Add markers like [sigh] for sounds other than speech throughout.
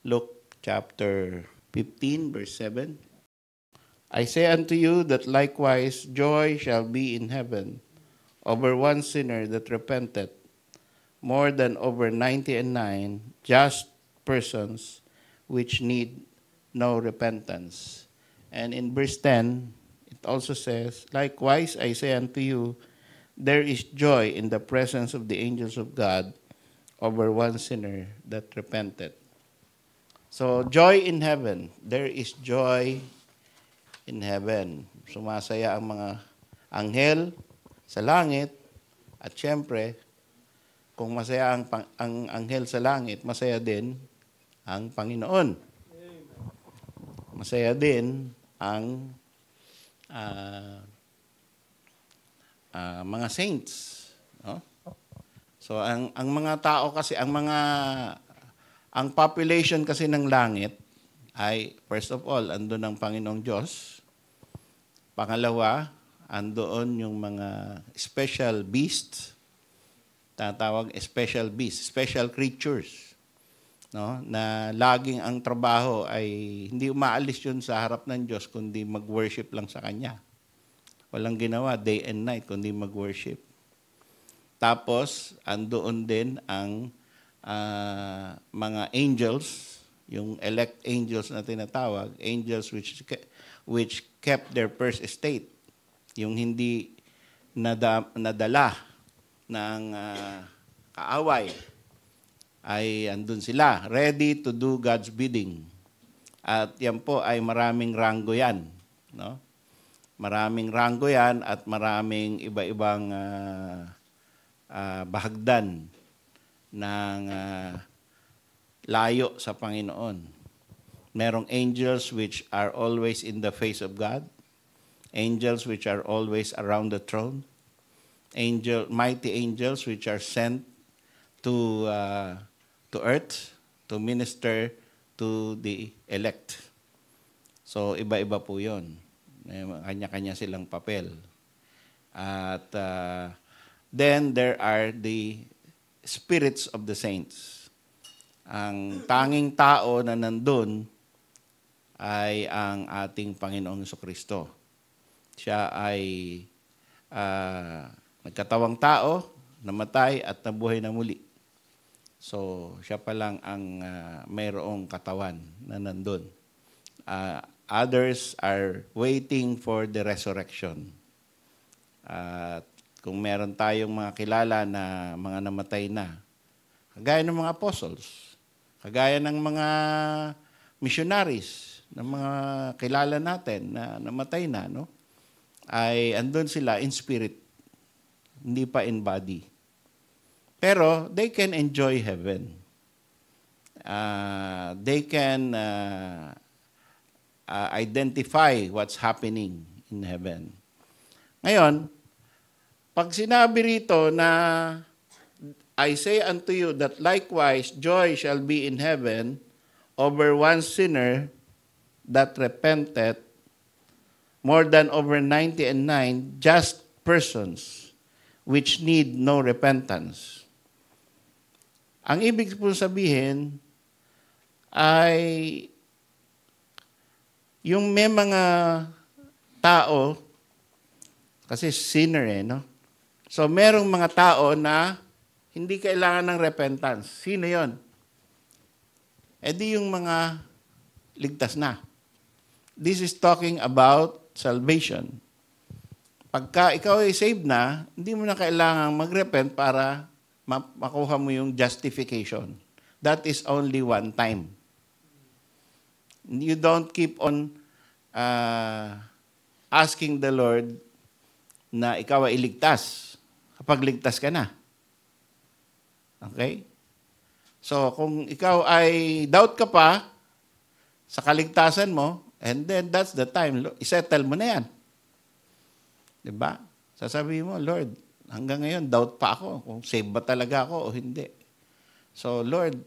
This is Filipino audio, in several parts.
Luke chapter 15, verse 7. I say unto you that likewise joy shall be in heaven over one sinner that repenteth, more than over ninety and nine just persons which need no repentance. And in verse 10, it also says, Likewise I say unto you, there is joy in the presence of the angels of God over one sinner that repenteth. So, joy in heaven. There is joy in heaven. Sumasaya ang mga anghel sa langit. At syempre, kung masaya ang, ang anghel sa langit, masaya din ang Panginoon. Masaya din ang uh, uh, mga saints. No? So ang ang mga tao kasi ang mga ang population kasi ng langit ay, first of all, andun ang Panginoong Diyos. Pangalawa, andoon yung mga special beasts, tatawag special beasts, special creatures, no? na laging ang trabaho ay hindi umaalis yun sa harap ng Diyos, kundi mag-worship lang sa Kanya. Walang ginawa day and night, kundi mag-worship. Tapos, andoon din ang uh, mga angels, yung elect angels na tinatawag, angels which which kept their first estate, yung hindi nada, nadala ng uh, kaaway ay andun sila, ready to do God's bidding. At yan po ay maraming ranggo yan. No? Maraming ranggo yan at maraming iba-ibang uh, uh, bahagdan ng uh, layo sa Panginoon. Merong angels which are always in the face of God, angels which are always around the throne, angel mighty angels which are sent to uh, to earth to minister to the elect. So iba-iba po 'yon. Kanya-kanya silang papel. At uh, then there are the spirits of the saints. Ang tanging tao na nandun ay ang ating Panginoong Kristo. Siya ay uh, nagkatawang tao, namatay at nabuhay na muli. So, siya pa lang ang uh, mayroong katawan na nandun. Uh, others are waiting for the resurrection. At kung meron tayong mga kilala na mga namatay na, kagaya ng mga apostles, kagaya ng mga missionaries, ng mga kilala natin na namatay na, no? ay andun sila in spirit, hindi pa in body. Pero they can enjoy heaven. Uh, they can uh, uh, identify what's happening in heaven. Ngayon, pag sinabi rito na I say unto you that likewise joy shall be in heaven over one sinner that repented more than over 90 and 9 just persons which need no repentance. Ang ibig po sabihin ay yung may mga tao, kasi sinner eh, no? So, merong mga tao na hindi kailangan ng repentance. Sino yon? E eh, di yung mga ligtas na. This is talking about salvation. Pagka ikaw ay saved na, hindi mo na kailangan magrepent para makuha mo yung justification. That is only one time. You don't keep on uh, asking the Lord na ikaw ay iligtas kapag ligtas ka na. Okay? So, kung ikaw ay doubt ka pa sa kaligtasan mo, and then that's the time, isettle mo na yan. Diba? Sasabi mo, Lord, hanggang ngayon, doubt pa ako kung save ba talaga ako o hindi. So, Lord,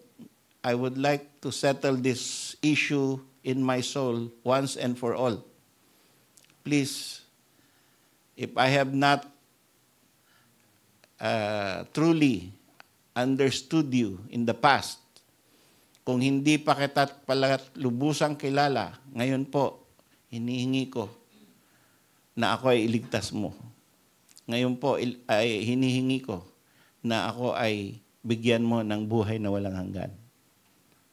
I would like to settle this issue in my soul once and for all. Please, if I have not Uh, truly understood you in the past. Kung hindi pa kita pala lubusang kilala, ngayon po, hinihingi ko na ako ay iligtas mo. Ngayon po, ay hinihingi ko na ako ay bigyan mo ng buhay na walang hanggan.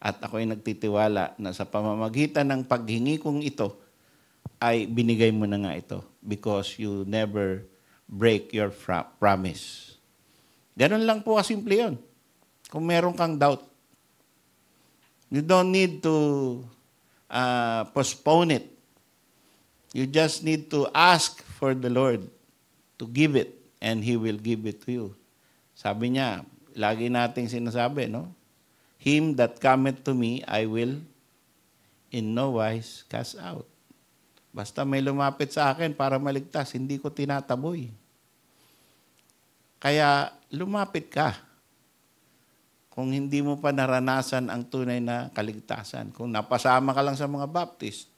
At ako ay nagtitiwala na sa pamamagitan ng paghingi kong ito, ay binigay mo na nga ito because you never break your promise. Ganun lang po kasimple yun. Kung meron kang doubt. You don't need to uh, postpone it. You just need to ask for the Lord to give it and He will give it to you. Sabi niya, lagi nating sinasabi, no? Him that cometh to me, I will in no wise cast out. Basta may lumapit sa akin para maligtas, hindi ko tinataboy. Kaya lumapit ka. Kung hindi mo pa naranasan ang tunay na kaligtasan, kung napasama ka lang sa mga Baptist,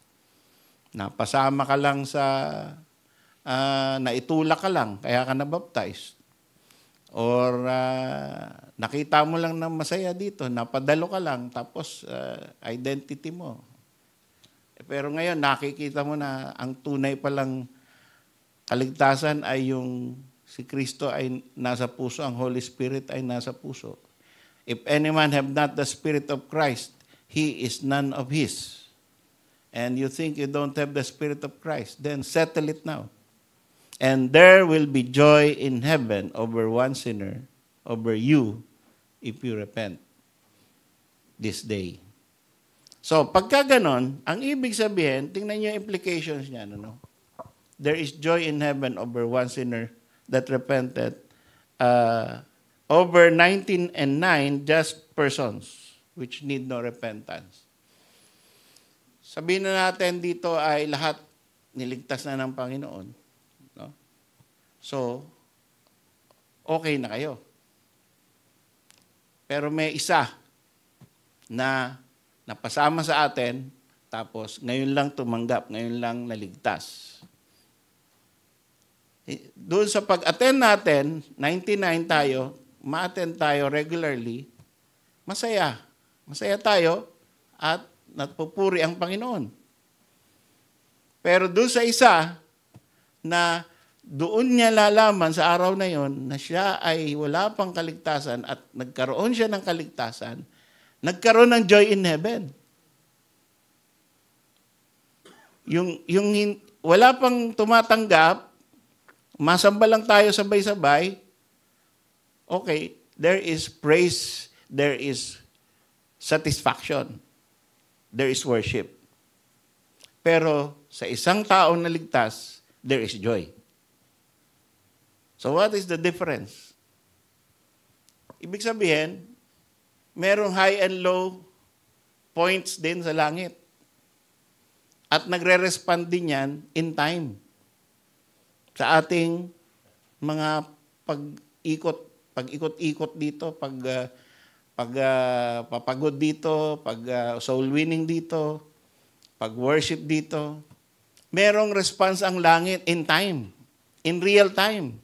napasama ka lang sa uh, ah, naitulak ka lang, kaya ka na-baptized. Or uh, nakita mo lang na masaya dito, napadalo ka lang, tapos uh, identity mo. Eh, pero ngayon, nakikita mo na ang tunay palang kaligtasan ay yung si Kristo ay nasa puso, ang Holy Spirit ay nasa puso. If any man have not the Spirit of Christ, he is none of his. And you think you don't have the Spirit of Christ, then settle it now. And there will be joy in heaven over one sinner, over you, if you repent this day. So, pagka ganon, ang ibig sabihin, tingnan niyo yung implications niya. Ano, no? There is joy in heaven over one sinner that repented, uh, over 19 and 9 just persons which need no repentance. Sabihin na natin dito ay lahat niligtas na ng Panginoon. No? So, okay na kayo. Pero may isa na napasama sa atin, tapos ngayon lang tumanggap, ngayon lang naligtas doon sa pag-attend natin, 99 tayo, ma-attend tayo regularly, masaya. Masaya tayo at natpupuri ang Panginoon. Pero doon sa isa na doon niya lalaman sa araw na yon na siya ay wala pang kaligtasan at nagkaroon siya ng kaligtasan, nagkaroon ng joy in heaven. Yung, yung wala pang tumatanggap, Masamba lang tayo sabay-sabay. Okay, there is praise, there is satisfaction, there is worship. Pero sa isang tao na ligtas, there is joy. So what is the difference? Ibig sabihin, merong high and low points din sa langit. At nagre-respond din yan in time sa ating mga pag-ikot, pag-ikot-ikot dito, pag uh, pag uh, papagod dito, pag uh, soul winning dito, pag worship dito. Merong response ang langit in time, in real time.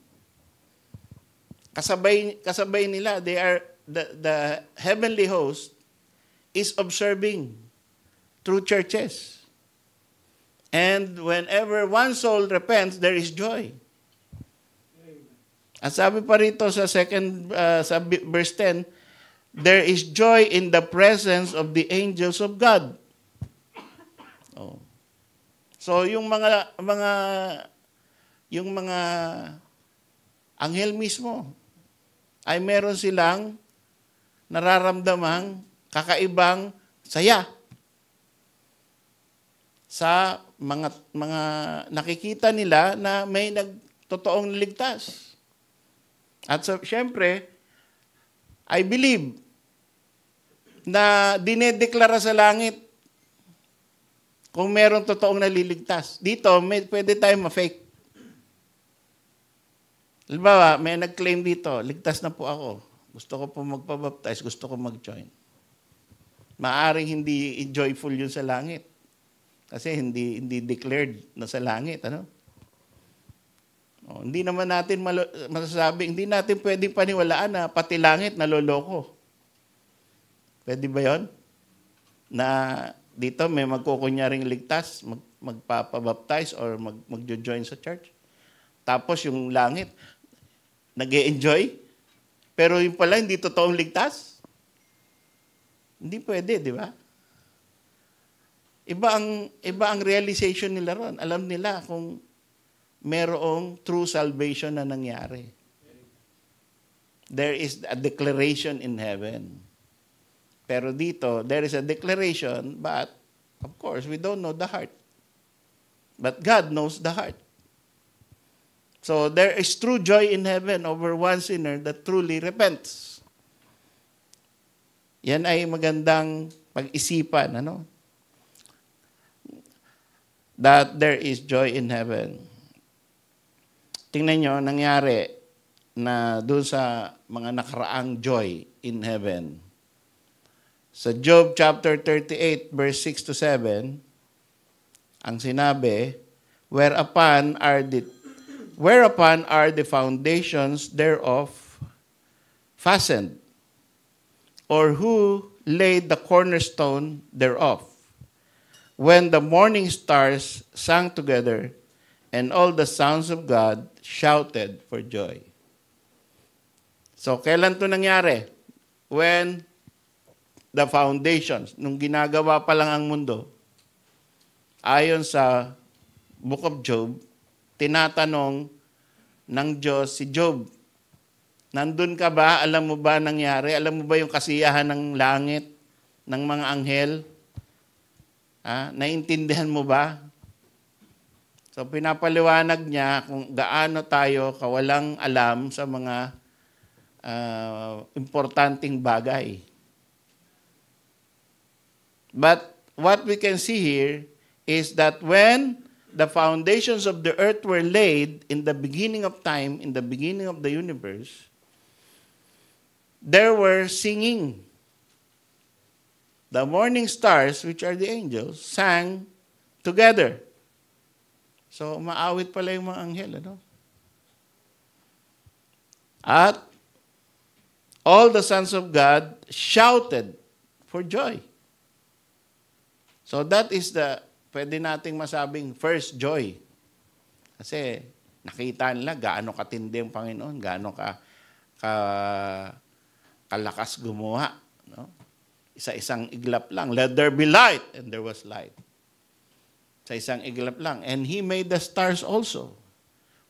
Kasabay kasabay nila, they are the the heavenly host is observing through churches. And whenever one soul repents, there is joy. At sabi pa rito sa second uh, sa verse 10, there is joy in the presence of the angels of God. Oh. So yung mga mga yung mga anghel mismo ay meron silang nararamdamang kakaibang saya sa mga, mga nakikita nila na may nagtotoong naligtas. At so, syempre, I believe na dinedeklara sa langit kung meron totoong naliligtas. Dito, may, pwede tayong ma-fake. Halimbawa, may nag-claim dito, ligtas na po ako. Gusto ko po magpabaptize, gusto ko mag-join. Maaring hindi joyful yun sa langit. Kasi hindi hindi declared na sa langit, ano? O, oh, hindi naman natin malo- masasabi, hindi natin pwedeng paniwalaan na pati langit naloloko. Pwede ba 'yon? Na dito may magkukunyaring ligtas, mag, magpapabaptize or mag, magjo-join sa church. Tapos yung langit, nag enjoy Pero yung pala, hindi totoong ligtas. Hindi pwede, di ba? Iba ang, iba ang realization nila ron. Alam nila kung merong true salvation na nangyari. There is a declaration in heaven. Pero dito, there is a declaration, but of course, we don't know the heart. But God knows the heart. So there is true joy in heaven over one sinner that truly repents. Yan ay magandang pag-isipan, ano? that there is joy in heaven. Tingnan nyo, nangyari na doon sa mga nakaraang joy in heaven. Sa Job chapter 38 verse 6 to 7, ang sinabi, whereupon are the whereupon are the foundations thereof fastened or who laid the cornerstone thereof when the morning stars sang together and all the sons of God shouted for joy. So, kailan to nangyari? When the foundations, nung ginagawa pa lang ang mundo, ayon sa Book of Job, tinatanong ng Diyos si Job, Nandun ka ba? Alam mo ba nangyari? Alam mo ba yung kasiyahan ng langit, ng mga anghel? Ah, Naintindihan mo ba? So pinapaliwanag niya kung gaano tayo kawalang alam sa mga uh, ah, importanting bagay. But what we can see here is that when the foundations of the earth were laid in the beginning of time, in the beginning of the universe, there were singing the morning stars, which are the angels, sang together. So, maawit pala yung mga anghel, ano? At all the sons of God shouted for joy. So that is the, pwede nating masabing first joy. Kasi nakita nila gaano katindi ang Panginoon, gaano ka, ka kalakas gumawa sa isang iglap lang. Let there be light. And there was light. Sa isang iglap lang. And He made the stars also.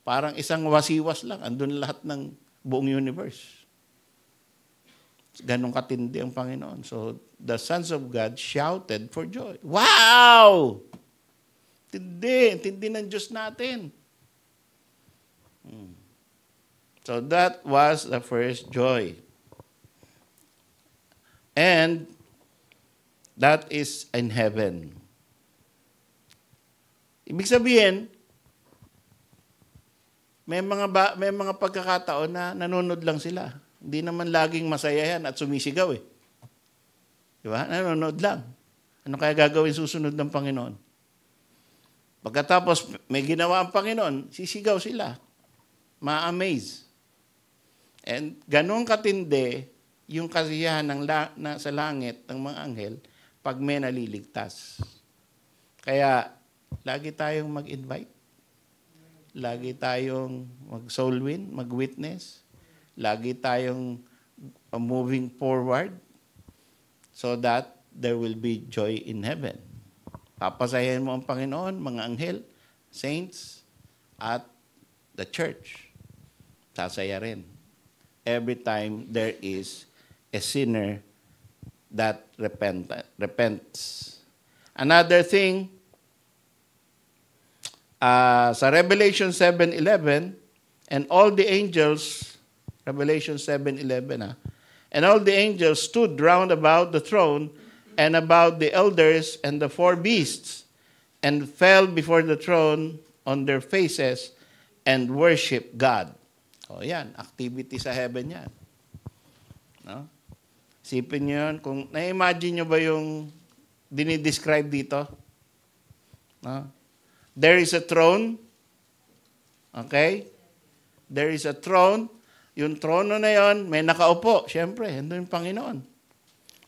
Parang isang wasiwas lang. Andun lahat ng buong universe. Ganong katindi ang Panginoon. So, the sons of God shouted for joy. Wow! Tindi, tindi ng Diyos natin. Hmm. So that was the first joy. And That is in heaven. Ibig sabihin, may mga ba, may mga pagkakataon na nanonood lang sila. Hindi naman laging masaya yan at sumisigaw eh. Di ba? Nanonood lang. Ano kaya gagawin susunod ng Panginoon? Pagkatapos may ginawa ang Panginoon, sisigaw sila. Ma-amaze. And ganun katindi yung kasiyahan ng la, na, sa langit ng mga anghel pag may naliligtas. Kaya, lagi tayong mag-invite. Lagi tayong mag-soul win, mag-witness. Lagi tayong uh, moving forward so that there will be joy in heaven. Papasayahin mo ang Panginoon, mga anghel, saints, at the church. Sasaya rin. Every time there is a sinner that repent, repents. Another thing, uh, sa Revelation 7.11, and all the angels, Revelation 7.11 ah, and all the angels stood round about the throne and about the elders and the four beasts, and fell before the throne on their faces and worshiped God. O oh, yan, activity sa heaven yan. No? Sipin nyo yun. Kung, na-imagine nyo ba yung dinidescribe dito? No? There is a throne. Okay? There is a throne. Yung trono na yon, may nakaupo. Siyempre, hindi yung Panginoon.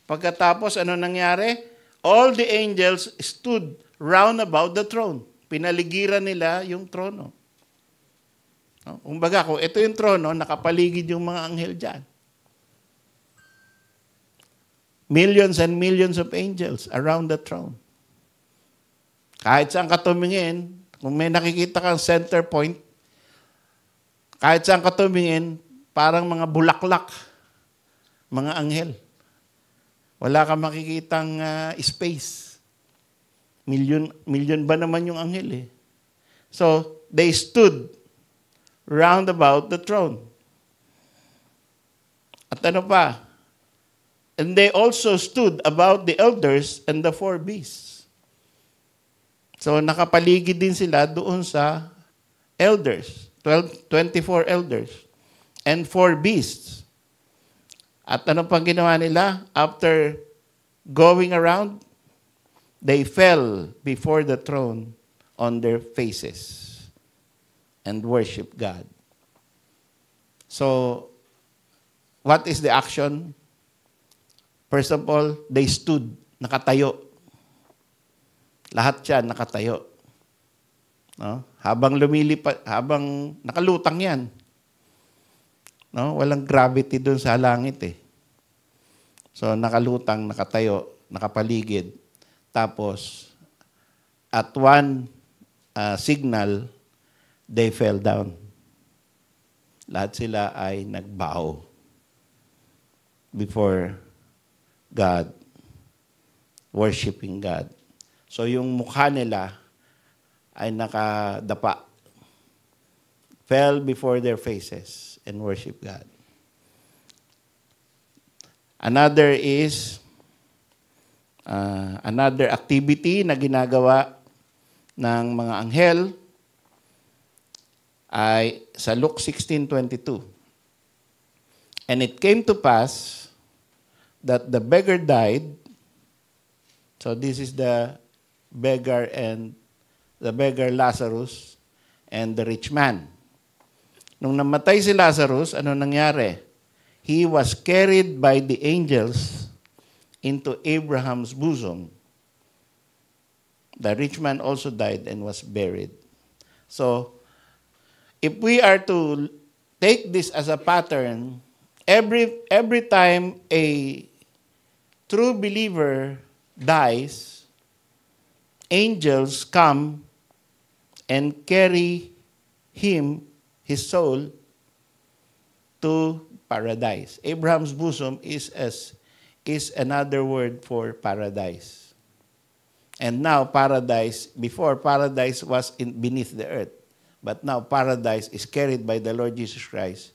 Pagkatapos, ano nangyari? All the angels stood round about the throne. Pinaligiran nila yung trono. No? baga, kung ito yung trono, nakapaligid yung mga anghel dyan millions and millions of angels around the throne. Kahit saan ka tumingin, kung may nakikita kang center point, kahit saan ka tumingin, parang mga bulaklak, mga anghel. Wala kang makikitang uh, space. Million, million ba naman yung anghel eh? So, they stood round about the throne. At ano pa? And they also stood about the elders and the four beasts. So nakapaligid din sila doon sa elders, 12, 24 elders, and four beasts. At ano pang ginawa nila? After going around, they fell before the throne on their faces and worshiped God. So, what is the action? First of all, they stood, nakatayo. Lahat siya nakatayo. No? Habang lumilipat, habang nakalutang 'yan. No? Walang gravity doon sa langit eh. So nakalutang, nakatayo, nakapaligid. Tapos at one uh, signal, they fell down. Lahat sila ay nagbaho before God, worshiping God. So yung mukha nila ay nakadapa. Fell before their faces and worship God. Another is uh, another activity na ginagawa ng mga anghel ay sa Luke 16:22. And it came to pass that the beggar died. So this is the beggar and the beggar Lazarus and the rich man. Nung namatay si Lazarus, ano nangyari? He was carried by the angels into Abraham's bosom. The rich man also died and was buried. So, if we are to take this as a pattern, every every time a true believer dies, angels come and carry him, his soul, to paradise. Abraham's bosom is as is another word for paradise. And now paradise, before paradise was in, beneath the earth, but now paradise is carried by the Lord Jesus Christ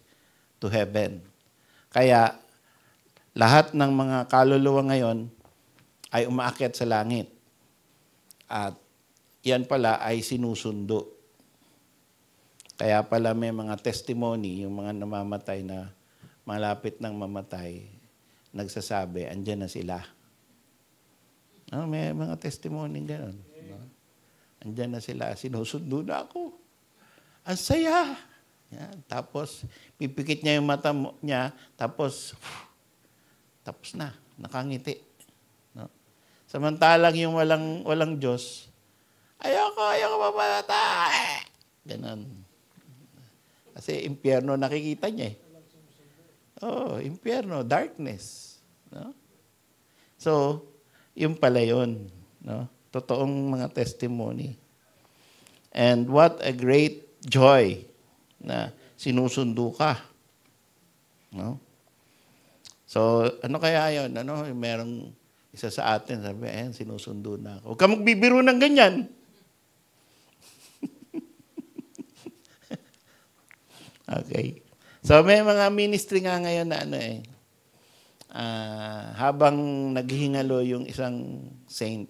to heaven. Kaya lahat ng mga kaluluwa ngayon ay umaakyat sa langit. At yan pala ay sinusundo. Kaya pala may mga testimony, yung mga namamatay na malapit ng mamatay, nagsasabi, andyan na sila. No, ah, may mga testimony ganun. No? Andyan na sila, sinusundo na ako. Ang saya! Yan. Tapos, pipikit niya yung mata niya, tapos, phew, tapos na, nakangiti. No? Samantalang yung walang, walang Diyos, ayoko, ayoko mamamatay! Eh! Ganon. Kasi impyerno nakikita niya eh. Oh, impyerno, darkness. No? So, yung pala yun. No? Totoong mga testimony. And what a great joy na sinusundo ka. No? So, ano kaya yon Ano? Merong isa sa atin, sabi, eh, sinusundo na ako. Huwag ka magbibiro ng ganyan. [laughs] okay. So, may mga ministry nga ngayon na ano eh, uh, habang naghihingalo yung isang saint,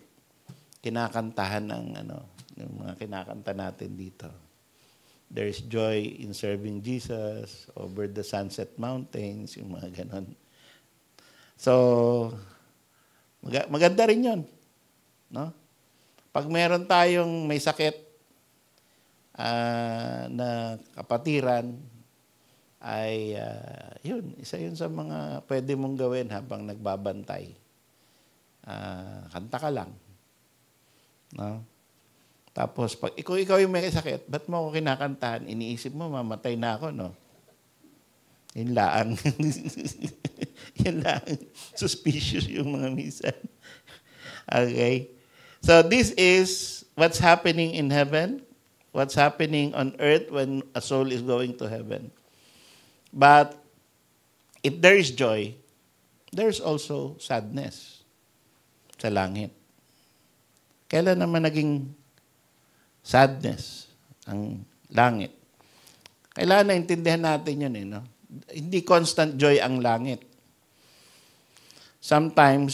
kinakantahan ng ano, yung mga kinakanta natin dito. There is joy in serving Jesus over the sunset mountains, yung mga ganon. So, mag- maganda rin yun. No? Pag meron tayong may sakit uh, na kapatiran, ay uh, yun, isa yun sa mga pwede mong gawin habang nagbabantay. Uh, kanta ka lang. No? Tapos, pag ikaw, ikaw yung may sakit, ba't mo ako kinakantahan? Iniisip mo, mamatay na ako, no? Yan laang. yan laang. Suspicious yung mga minsan. okay. So this is what's happening in heaven, what's happening on earth when a soul is going to heaven. But if there is joy, there's also sadness sa langit. Kailan naman naging sadness ang langit? Kailangan naintindihan natin yun eh, no? Hindi constant joy ang langit. Sometimes,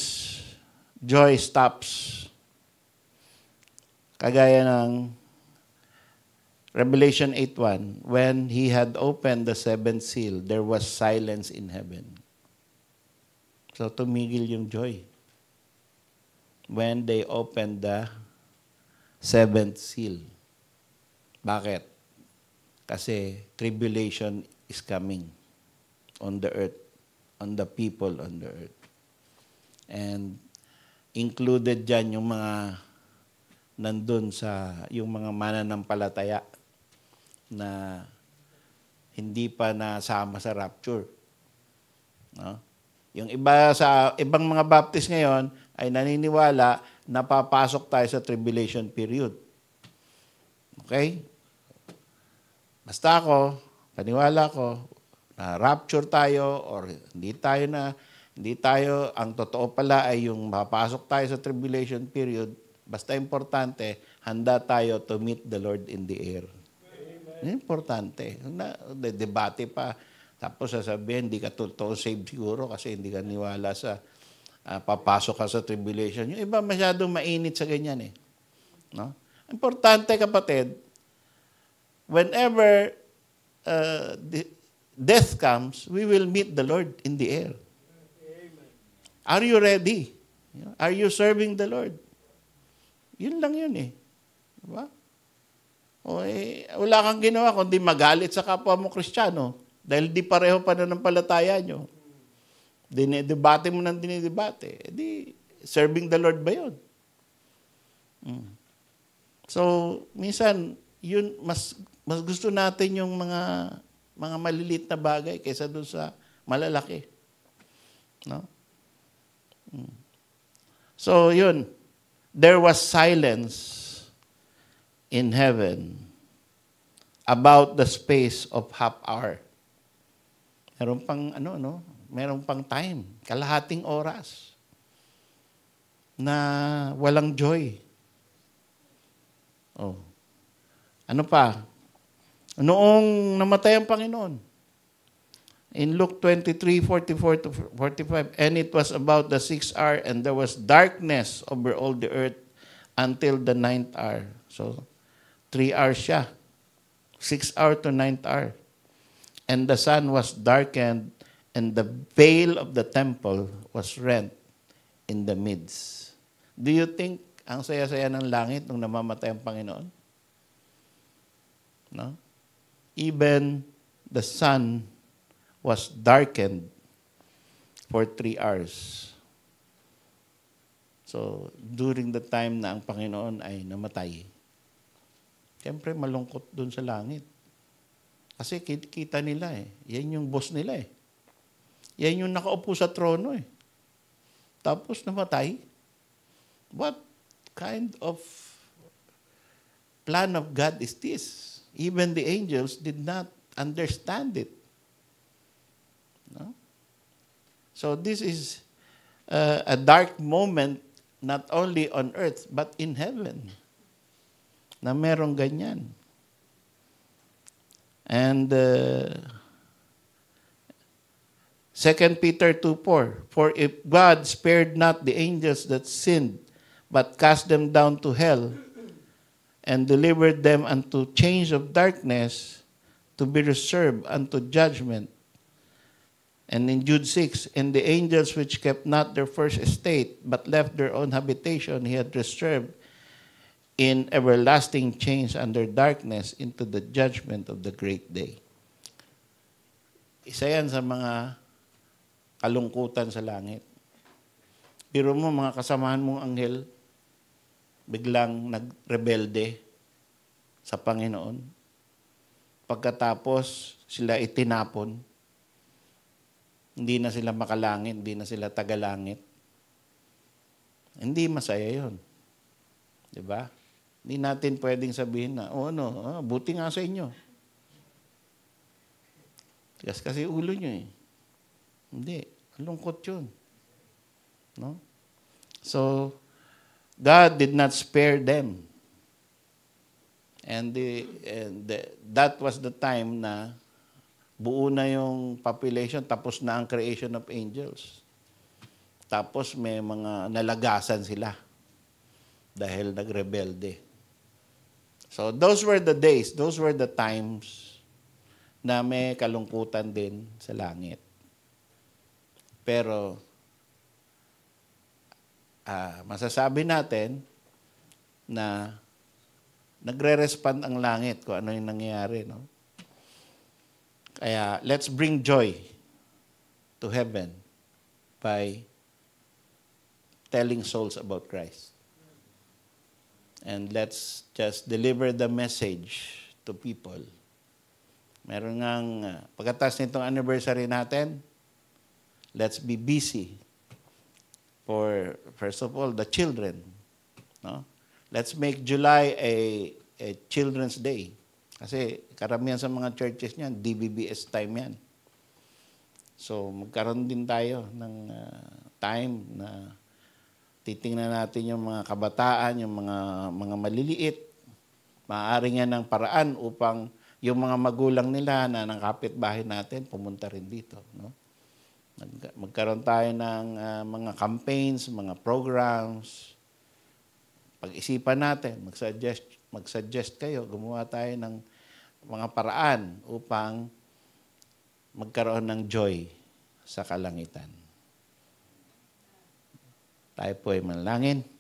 joy stops. Kagaya ng Revelation 8.1, When he had opened the seventh seal, there was silence in heaven. So tumigil yung joy. When they opened the seventh seal. Bakit? Kasi tribulation is coming on the earth, on the people on the earth. And included dyan yung mga nandun sa, yung mga mananampalataya na hindi pa nasama sa rapture. No? Yung iba sa ibang mga Baptist ngayon ay naniniwala na papasok tayo sa tribulation period. Okay? Basta ako, paniwala ko, na rapture tayo or hindi tayo na hindi tayo ang totoo pala ay yung mapasok tayo sa tribulation period basta importante handa tayo to meet the Lord in the air. Amen. Importante. Na, de debate pa. Tapos sasabihin, hindi ka totoo saved siguro kasi hindi ka niwala sa uh, papasok ka sa tribulation. Yung iba masyadong mainit sa ganyan eh. No? Importante kapatid, whenever uh, death comes, we will meet the Lord in the air. Amen. Are you ready? Are you serving the Lord? Yun lang yun eh. Diba? O eh, wala kang ginawa kundi magalit sa kapwa mo kristyano dahil di pareho pa na ng palataya nyo. Dinidebate mo ng dinidebate. Eh di, serving the Lord ba yun? Hmm. So, minsan, yun, mas, mas gusto natin yung mga mga malilit na bagay kaysa doon sa malalaki. No? Hmm. So, yun. There was silence in heaven about the space of half hour. Meron pang ano, no? Meron pang time, kalahating oras na walang joy. Oh. Ano pa? Noong namatay ang Panginoon, in Luke 23, 44 to 45, and it was about the sixth hour, and there was darkness over all the earth until the ninth hour. So, three hours siya. Six hour to ninth hour. And the sun was darkened, and the veil of the temple was rent in the midst. Do you think ang saya-saya ng langit nung namamatay ang Panginoon? No? even the sun was darkened for three hours. So, during the time na ang Panginoon ay namatay, siyempre malungkot dun sa langit. Kasi kita nila eh. Yan yung boss nila eh. Yan yung nakaupo sa trono eh. Tapos namatay. What kind of plan of God is this. Even the angels did not understand it. No? So this is uh, a dark moment not only on earth but in heaven na merong ganyan. And uh, 2 Peter 2.4 For if God spared not the angels that sinned but cast them down to hell and delivered them unto change of darkness to be reserved unto judgment. And in Jude 6, and the angels which kept not their first estate, but left their own habitation, he had reserved in everlasting chains under darkness into the judgment of the great day. Isa yan sa mga kalungkutan sa langit. Biro mo, mga kasamahan mong anghel, biglang nagrebelde sa Panginoon. Pagkatapos sila itinapon, hindi na sila makalangit, hindi na sila tagalangit. Hindi masaya yon, Di ba? Hindi natin pwedeng sabihin na, oh ano, oh, buti nga sa inyo. Tigas kasi ulo nyo eh. Hindi, lungkot yun. No? So, God did not spare them. And, the, and the, that was the time na buo na yung population, tapos na ang creation of angels. Tapos may mga nalagasan sila dahil nagrebelde. So those were the days, those were the times na may kalungkutan din sa langit. Pero uh, masasabi natin na nagre-respond ang langit kung ano yung nangyayari. No? Kaya, let's bring joy to heaven by telling souls about Christ. And let's just deliver the message to people. Meron ngang, ah, pagkatas nitong anniversary natin, let's be busy for, first of all, the children. No? Let's make July a, a Children's Day. Kasi karamihan sa mga churches niyan, DBBS time yan. So magkaroon din tayo ng uh, time na titingnan natin yung mga kabataan, yung mga mga maliliit. Maaari nga ng paraan upang yung mga magulang nila na ng kapitbahay natin pumunta rin dito. No? magkaroon tayo ng uh, mga campaigns, mga programs. Pag-isipan natin, mag-suggest, mag-suggest kayo, gumawa tayo ng mga paraan upang magkaroon ng joy sa kalangitan. Tayo po ay manalangin.